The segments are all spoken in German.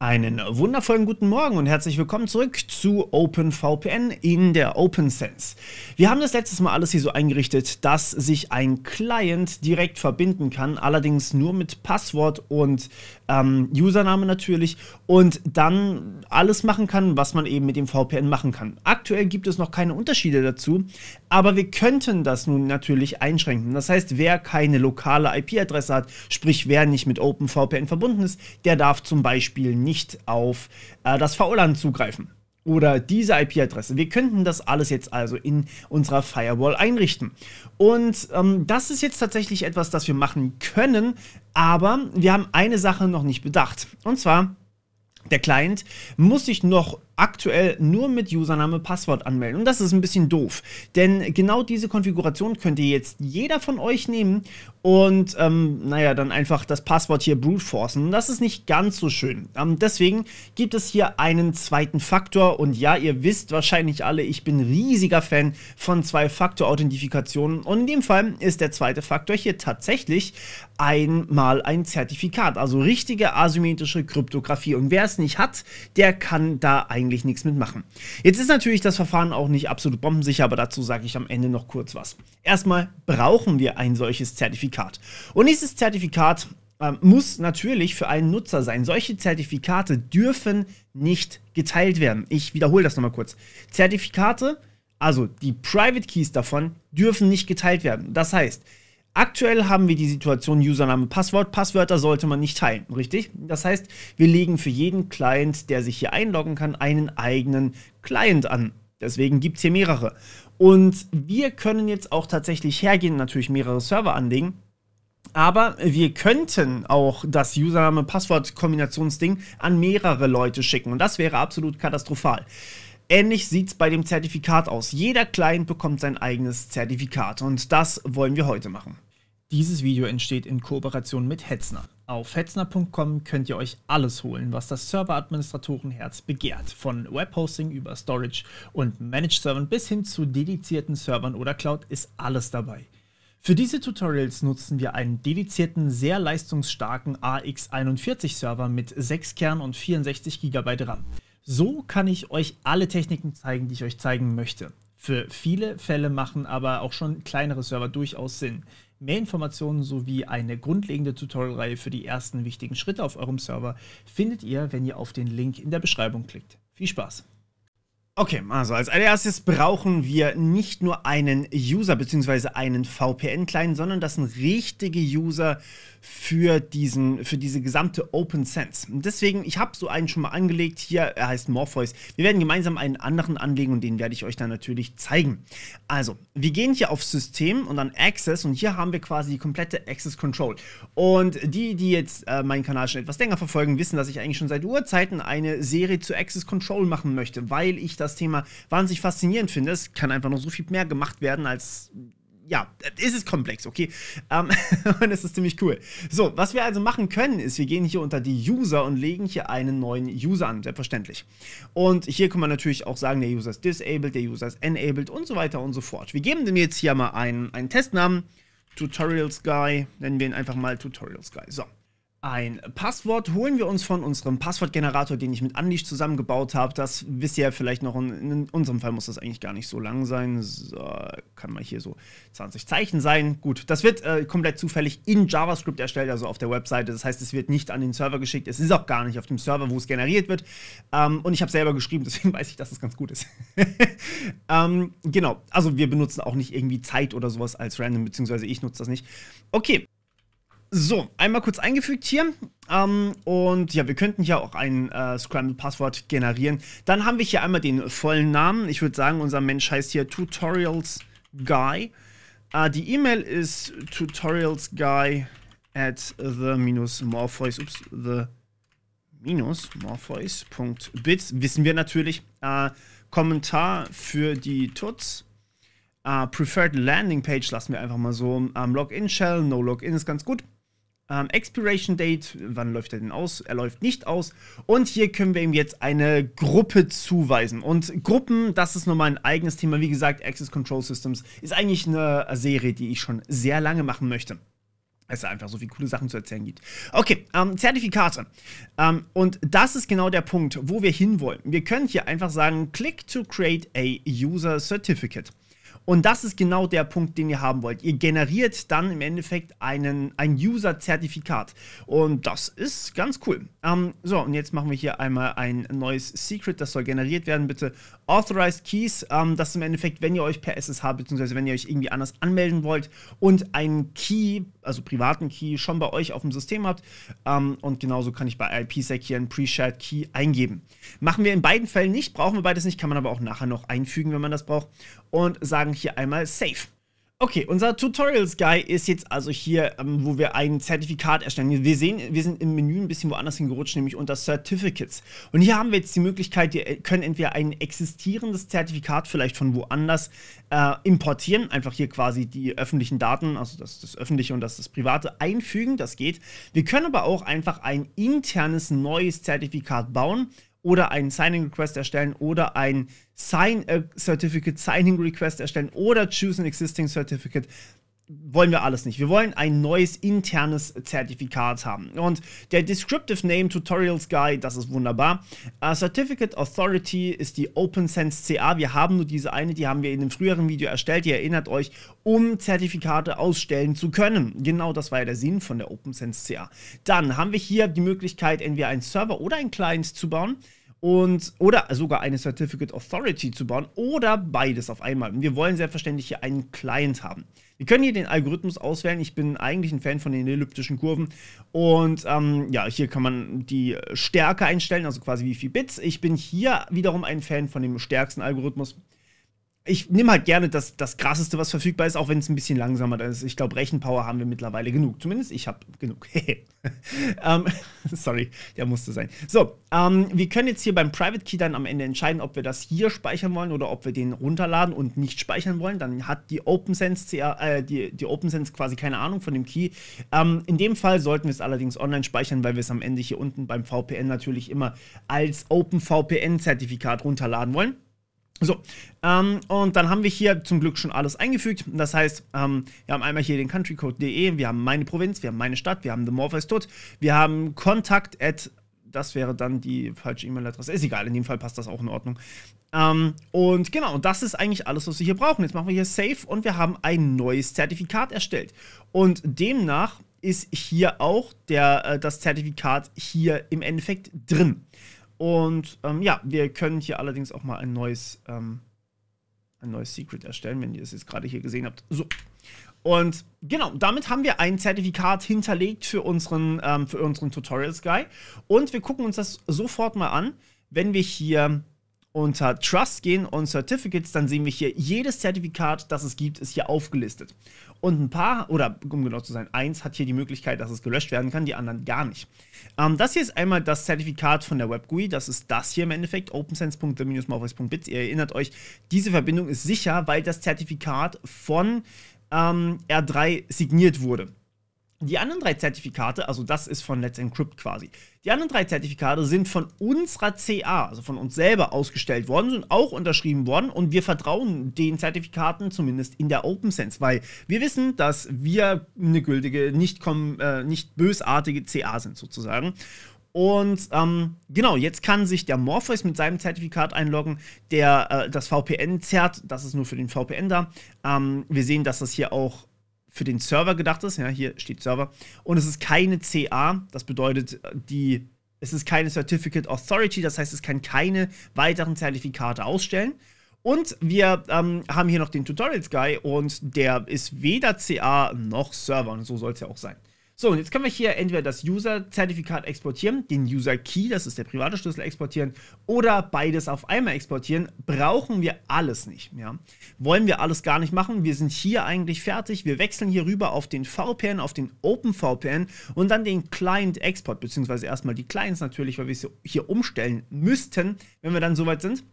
Einen wundervollen guten Morgen und herzlich willkommen zurück zu OpenVPN in der OpenSense. Wir haben das letztes Mal alles hier so eingerichtet, dass sich ein Client direkt verbinden kann, allerdings nur mit Passwort und ähm, Username natürlich und dann alles machen kann, was man eben mit dem VPN machen kann. Aktuell gibt es noch keine Unterschiede dazu, aber wir könnten das nun natürlich einschränken. Das heißt, wer keine lokale IP-Adresse hat, sprich wer nicht mit OpenVPN verbunden ist, der darf zum Beispiel nicht nicht auf äh, das VLAN zugreifen oder diese IP-Adresse. Wir könnten das alles jetzt also in unserer Firewall einrichten. Und ähm, das ist jetzt tatsächlich etwas, das wir machen können, aber wir haben eine Sache noch nicht bedacht. Und zwar, der Client muss sich noch aktuell nur mit Username, Passwort anmelden. Und das ist ein bisschen doof, denn genau diese Konfiguration könnte jetzt jeder von euch nehmen und, ähm, naja, dann einfach das Passwort hier brute forcen. Das ist nicht ganz so schön. Ähm, deswegen gibt es hier einen zweiten Faktor und ja, ihr wisst wahrscheinlich alle, ich bin riesiger Fan von Zwei-Faktor-Authentifikationen und in dem Fall ist der zweite Faktor hier tatsächlich einmal ein Zertifikat, also richtige asymmetrische Kryptographie. Und wer es nicht hat, der kann da ein eigentlich nichts mitmachen. Jetzt ist natürlich das Verfahren auch nicht absolut bombensicher, aber dazu sage ich am Ende noch kurz was. Erstmal brauchen wir ein solches Zertifikat. Und dieses Zertifikat ähm, muss natürlich für einen Nutzer sein. Solche Zertifikate dürfen nicht geteilt werden. Ich wiederhole das nochmal kurz. Zertifikate, also die Private Keys davon, dürfen nicht geteilt werden. Das heißt, Aktuell haben wir die Situation Username, Passwort. Passwörter sollte man nicht teilen, richtig? Das heißt, wir legen für jeden Client, der sich hier einloggen kann, einen eigenen Client an. Deswegen gibt es hier mehrere. Und wir können jetzt auch tatsächlich hergehen, natürlich mehrere Server anlegen. Aber wir könnten auch das Username-Passwort-Kombinationsding an mehrere Leute schicken. Und das wäre absolut katastrophal. Ähnlich sieht es bei dem Zertifikat aus. Jeder Client bekommt sein eigenes Zertifikat. Und das wollen wir heute machen. Dieses Video entsteht in Kooperation mit Hetzner. Auf hetzner.com könnt ihr euch alles holen, was das Serveradministratorenherz begehrt. Von Webhosting über Storage und Managed Servern bis hin zu dedizierten Servern oder Cloud ist alles dabei. Für diese Tutorials nutzen wir einen dedizierten, sehr leistungsstarken AX41-Server mit 6 Kern und 64 GB RAM. So kann ich euch alle Techniken zeigen, die ich euch zeigen möchte. Für viele Fälle machen aber auch schon kleinere Server durchaus Sinn. Mehr Informationen sowie eine grundlegende Tutorial-Reihe für die ersten wichtigen Schritte auf eurem Server findet ihr, wenn ihr auf den Link in der Beschreibung klickt. Viel Spaß! Okay, also als allererstes brauchen wir nicht nur einen User bzw. einen VPN-Client, sondern dass ein richtiger User für, diesen, für diese gesamte Open Sense. Und deswegen, ich habe so einen schon mal angelegt. Hier, er heißt Morpheus. Wir werden gemeinsam einen anderen anlegen und den werde ich euch dann natürlich zeigen. Also, wir gehen hier auf System und dann Access und hier haben wir quasi die komplette Access Control. Und die, die jetzt äh, meinen Kanal schon etwas länger verfolgen, wissen, dass ich eigentlich schon seit Urzeiten eine Serie zu Access Control machen möchte, weil ich das Thema wahnsinnig faszinierend finde. Es kann einfach noch so viel mehr gemacht werden, als ja, es ist komplex, okay? Ähm, und es ist ziemlich cool. So, was wir also machen können, ist, wir gehen hier unter die User und legen hier einen neuen User an, selbstverständlich. Und hier kann man natürlich auch sagen, der User ist disabled, der User ist enabled und so weiter und so fort. Wir geben dem jetzt hier mal einen, einen Testnamen. Tutorials Guy, nennen wir ihn einfach mal Tutorials Guy. So. Ein Passwort holen wir uns von unserem Passwortgenerator, den ich mit Unleash zusammengebaut habe. Das wisst ihr ja vielleicht noch. In, unserem Fall muss das eigentlich gar nicht so lang sein. So, kann mal hier so 20 Zeichen sein. Gut, das wird äh, komplett zufällig in JavaScript erstellt, also auf der Webseite. Das heißt, es wird nicht an den Server geschickt. Es ist auch gar nicht auf dem Server, wo es generiert wird. Ähm, und ich habe selber geschrieben, deswegen weiß ich, dass es ganz gut ist. ähm, genau, also wir benutzen auch nicht irgendwie Zeit oder sowas als random, beziehungsweise ich nutze das nicht. Okay. So, einmal kurz eingefügt hier. Ähm, und ja, wir könnten hier auch ein äh, Scramble-Passwort generieren. Dann haben wir hier einmal den vollen Namen. Ich würde sagen, unser Mensch heißt hier Tutorials Guy. Äh, die E-Mail ist tutorialsguy at the-morpheus, ups, the minus morpheus.bits, wissen wir natürlich. Äh, Kommentar für die Tuts. Äh, preferred Landing Page lassen wir einfach mal so. Ähm, Login Shell, No Login ist ganz gut. Ähm, Expiration Date, wann läuft er denn aus? Er läuft nicht aus. Und hier können wir ihm jetzt eine Gruppe zuweisen. Und Gruppen, das ist nochmal ein eigenes Thema. Wie gesagt, Access Control Systems ist eigentlich eine Serie, die ich schon sehr lange machen möchte. Es ist einfach so viele coole Sachen zu erzählen gibt. Okay, ähm, Zertifikate. Ähm, und das ist genau der Punkt, wo wir hinwollen. Wir können hier einfach sagen, click to create a user certificate. Und das ist genau der Punkt, den ihr haben wollt. Ihr generiert dann im Endeffekt einen, ein User-Zertifikat. Und das ist ganz cool. Ähm, so, und jetzt machen wir hier einmal ein neues Secret. Das soll generiert werden, bitte. Authorized Keys, ähm, das ist im Endeffekt, wenn ihr euch per SSH bzw. wenn ihr euch irgendwie anders anmelden wollt und einen Key, also privaten Key, schon bei euch auf dem System habt. Ähm, und genauso kann ich bei IPsec hier einen Pre-Shared Key eingeben. Machen wir in beiden Fällen nicht, brauchen wir beides nicht, kann man aber auch nachher noch einfügen, wenn man das braucht. Und sagen hier einmal Save. Okay, unser Tutorials Guy ist jetzt also hier, ähm, wo wir ein Zertifikat erstellen. Wir sehen, wir sind im Menü ein bisschen woanders hingerutscht, nämlich unter Certificates. Und hier haben wir jetzt die Möglichkeit, wir äh, können entweder ein existierendes Zertifikat vielleicht von woanders äh, importieren, einfach hier quasi die öffentlichen Daten, also das, das öffentliche und das, das private, einfügen, das geht. Wir können aber auch einfach ein internes neues Zertifikat bauen, oder einen Signing Request erstellen oder ein Sign -A äh, Certificate Signing Request erstellen oder Choose an Existing Certificate. Wollen wir alles nicht. Wir wollen ein neues internes Zertifikat haben. Und der Descriptive Name Tutorials Guide, das ist wunderbar. Uh, Certificate Authority ist die OpenSense CA. Wir haben nur diese eine, die haben wir in einem früheren Video erstellt. Ihr erinnert euch, um Zertifikate ausstellen zu können. Genau das war ja der Sinn von der OpenSense CA. Dann haben wir hier die Möglichkeit, entweder einen Server oder einen Client zu bauen und oder sogar eine Certificate Authority zu bauen oder beides auf einmal. Und wir wollen selbstverständlich hier einen Client haben. Wir können hier den Algorithmus auswählen. Ich bin eigentlich ein Fan von den elliptischen Kurven. Und ähm, ja, hier kann man die Stärke einstellen, also quasi wie viel Bits. Ich bin hier wiederum ein Fan von dem stärksten Algorithmus ich nehme halt gerne das, das Krasseste, was verfügbar ist, auch wenn es ein bisschen langsamer ist. Ich glaube, Rechenpower haben wir mittlerweile genug. Zumindest ich habe genug. um, ähm, sorry, der musste sein. So, um, ähm, wir können jetzt hier beim Private Key dann am Ende entscheiden, ob wir das hier speichern wollen oder ob wir den runterladen und nicht speichern wollen. Dann hat die OpenSense, äh, die, die OpenSense quasi keine Ahnung von dem Key. Um, ähm, in dem Fall sollten wir es allerdings online speichern, weil wir es am Ende hier unten beim VPN natürlich immer als OpenVPN-Zertifikat runterladen wollen. So, ähm, und dann haben wir hier zum Glück schon alles eingefügt. Das heißt, ähm, wir haben einmal hier den countrycode.de, wir haben meine Provinz, wir haben meine Stadt, wir haben The Morpheus tot, wir haben Kontakt at, das wäre dann die falsche E-Mail-Adresse. Ist egal, in dem Fall passt das auch in Ordnung. Ähm, und genau, das ist eigentlich alles, was wir hier brauchen. Jetzt machen wir hier Save und wir haben ein neues Zertifikat erstellt. Und demnach ist hier auch der, äh, das Zertifikat hier im Endeffekt drin. Und ähm, ja, wir können hier allerdings auch mal ein neues, ähm, ein neues Secret erstellen, wenn ihr es jetzt gerade hier gesehen habt. So. Und genau, damit haben wir ein Zertifikat hinterlegt für unseren, ähm, für unseren Tutorials Guy. Und wir gucken uns das sofort mal an, wenn wir hier unter Trust gehen und Certificates, dann sehen wir hier, jedes Zertifikat, das es gibt, ist hier aufgelistet. Und ein paar, oder um genau zu sein, eins hat hier die Möglichkeit, dass es gelöscht werden kann, die anderen gar nicht. Ähm, das hier ist einmal das Zertifikat von der WebGUI, das ist das hier im Endeffekt, opensense.the-malvoice.bit. Ihr erinnert euch, diese Verbindung ist sicher, weil das Zertifikat von ähm, R3 signiert wurde. Die anderen drei Zertifikate, also das ist von Let's Encrypt quasi, die anderen drei Zertifikate sind von unserer CA, also von uns selber ausgestellt worden, sind auch unterschrieben worden und wir vertrauen den Zertifikaten zumindest in der Open Sense, weil wir wissen, dass wir eine gültige, nicht, äh, nicht bösartige CA sind sozusagen. Und ähm, genau, jetzt kann sich der Morpheus mit seinem Zertifikat einloggen, der äh, das VPN zerrt, das ist nur für den VPN da. Ähm, wir sehen, dass das hier auch für den Server gedacht ist. Ja, hier steht Server. Und es ist keine CA, das bedeutet, äh, die, es ist keine Certificate Authority, das heißt, es kann keine weiteren Zertifikate ausstellen. Und wir ähm, haben hier noch den Tutorials Guy und der ist weder CA noch Server und so soll es ja auch sein. So, und jetzt können wir hier entweder das User-Zertifikat exportieren, den User-Key, das ist der private Schlüssel, exportieren, oder beides auf einmal exportieren. Brauchen wir alles nicht. Ja? Wollen wir alles gar nicht machen. Wir sind hier eigentlich fertig. Wir wechseln hier rüber auf den VPN, auf den OpenVPN und dann den Client-Export, beziehungsweise erstmal die Clients natürlich, weil wir es hier umstellen müssten, wenn wir dann soweit sind.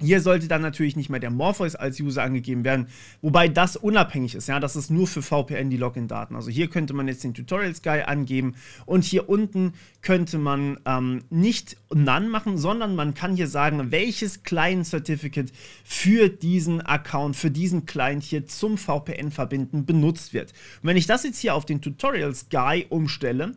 Hier sollte dann natürlich nicht mehr der Morpheus als User angegeben werden, wobei das unabhängig ist, ja, das ist nur für VPN die Login-Daten. Also hier könnte man jetzt den Tutorials Guy angeben und hier unten könnte man ähm, nicht None machen, sondern man kann hier sagen, welches Client-Certificate für diesen Account, für diesen Client hier zum VPN-Verbinden benutzt wird. Und wenn ich das jetzt hier auf den Tutorials Guy umstelle,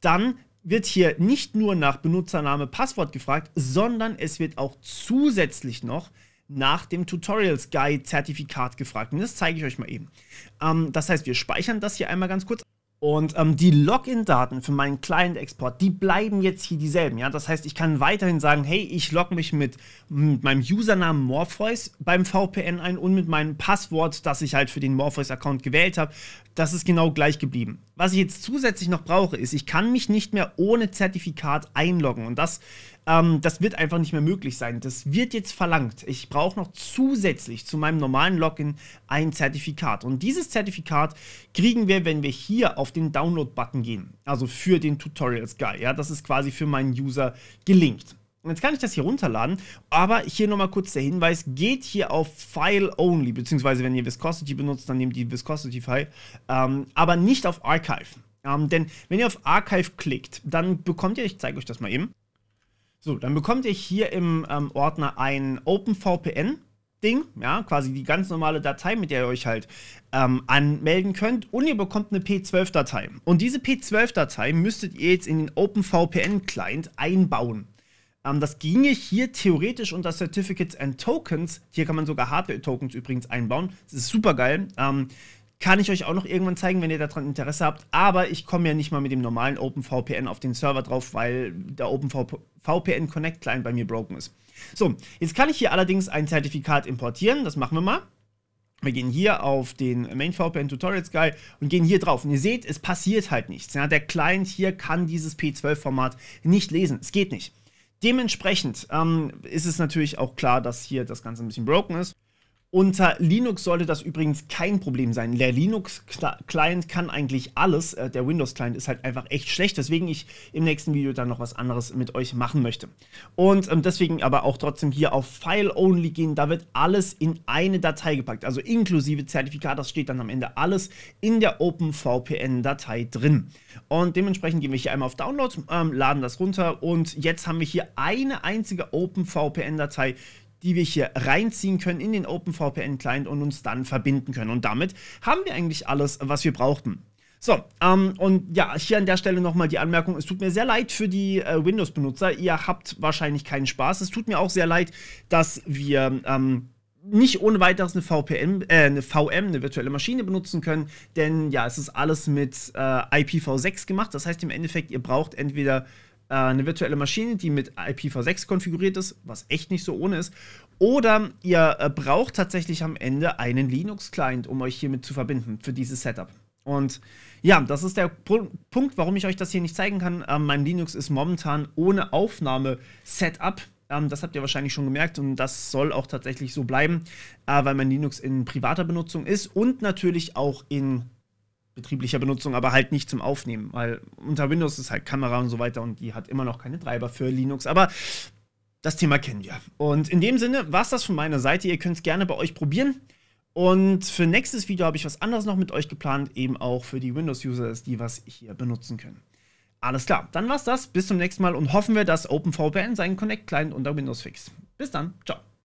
dann wird hier nicht nur nach Benutzername, Passwort gefragt, sondern es wird auch zusätzlich noch nach dem Tutorials Guide Zertifikat gefragt. Und das zeige ich euch mal eben. Ähm, das heißt, wir speichern das hier einmal ganz kurz. Und ähm, die Login-Daten für meinen Client-Export, die bleiben jetzt hier dieselben. Ja? Das heißt, ich kann weiterhin sagen, hey, ich logge mich mit, mit, meinem Username Morpheus beim VPN ein und mit meinem Passwort, das ich halt für den Morpheus-Account gewählt habe. Das ist genau gleich geblieben. Was ich jetzt zusätzlich noch brauche, ist, ich kann mich nicht mehr ohne Zertifikat einloggen. Und das, ähm, das wird einfach nicht mehr möglich sein. Das wird jetzt verlangt. Ich brauche noch zusätzlich zu meinem normalen Login ein Zertifikat. Und dieses Zertifikat kriegen wir, wenn wir hier auf den Download-Button gehen. Also für den Tutorials Guy. Ja, das ist quasi für meinen User gelinkt. Jetzt kann ich das hier runterladen, aber hier nochmal kurz der Hinweis, geht hier auf File Only, beziehungsweise wenn ihr Viscosity benutzt, dann nehmt ihr Viscosity-File, ähm, aber nicht auf Archive. Ähm, denn wenn ihr auf Archive klickt, dann bekommt ihr, ich zeige euch das mal eben, so, dann bekommt ihr hier im ähm, Ordner ein OpenVPN. Ding, ja, quasi die ganz normale Datei, mit der ihr euch halt ähm, anmelden könnt und ihr bekommt eine P12-Datei. Und diese P12-Datei müsstet ihr jetzt in den OpenVPN-Client einbauen. Ähm, das ginge hier theoretisch unter Certificates and Tokens. Hier kann man sogar Hardware-Tokens übrigens einbauen. Das ist super geil. Ähm, kann ich euch auch noch irgendwann zeigen, wenn ihr daran Interesse habt. Aber ich komme ja nicht mal mit dem normalen OpenVPN auf den Server drauf, weil der OpenVPN Connect Client bei mir broken ist. So, jetzt kann ich hier allerdings ein Zertifikat importieren. Das machen wir mal. Wir gehen hier auf den Main VPN Tutorials Guy und gehen hier drauf. Und ihr seht, es passiert halt nichts. Ja, der Client hier kann dieses P12-Format nicht lesen. Es geht nicht. Dementsprechend ähm, ist es natürlich auch klar, dass hier das Ganze ein bisschen broken ist. Unter Linux sollte das übrigens kein Problem sein. Der Linux-Client kann eigentlich alles. Äh, der Windows-Client ist halt einfach echt schlecht, weswegen ich im nächsten Video dann noch was anderes mit euch machen möchte. Und ähm, deswegen aber auch trotzdem hier auf File-Only gehen. Da wird alles in eine Datei gepackt, also inklusive Zertifikat. Das steht dann am Ende alles in der OpenVPN-Datei drin. Und dementsprechend gehen wir hier einmal auf Download, ähm, laden das runter und jetzt haben wir hier eine einzige OpenVPN-Datei, die wir hier reinziehen können in den OpenVPN-Client und uns dann verbinden können. Und damit haben wir eigentlich alles, was wir brauchten. So, ähm, und ja, hier an der Stelle nochmal die Anmerkung, es tut mir sehr leid für die äh, Windows-Benutzer, ihr habt wahrscheinlich keinen Spaß. Es tut mir auch sehr leid, dass wir ähm, nicht ohne weiteres eine VPN, äh, eine VM, eine virtuelle Maschine benutzen können, denn ja, es ist alles mit äh, IPv6 gemacht. Das heißt im Endeffekt, ihr braucht entweder äh, eine virtuelle Maschine, die mit IPv6 konfiguriert ist, was echt nicht so ohne ist. Oder ihr äh, braucht tatsächlich am Ende einen Linux-Client, um euch hiermit zu verbinden für dieses Setup. Und ja, das ist der P Punkt, warum ich euch das hier nicht zeigen kann. Ähm, mein Linux ist momentan ohne Aufnahme-Setup. Ähm, das habt ihr wahrscheinlich schon gemerkt und das soll auch tatsächlich so bleiben, äh, weil mein Linux in privater Benutzung ist und natürlich auch in betrieblicher Benutzung, aber halt nicht zum Aufnehmen, weil unter Windows ist halt Kamera und so weiter und die hat immer noch keine Treiber für Linux, aber das Thema kennen wir. Und in dem Sinne war es das von meiner Seite. Ihr könnt es gerne bei euch probieren. Und für nächstes Video habe ich was anderes noch mit euch geplant, eben auch für die Windows-User die was hier benutzen können. Alles klar, dann war's das. Bis zum nächsten Mal und hoffen wir, dass OpenVPN seinen Connect-Client unter Windows fix. Bis dann, ciao.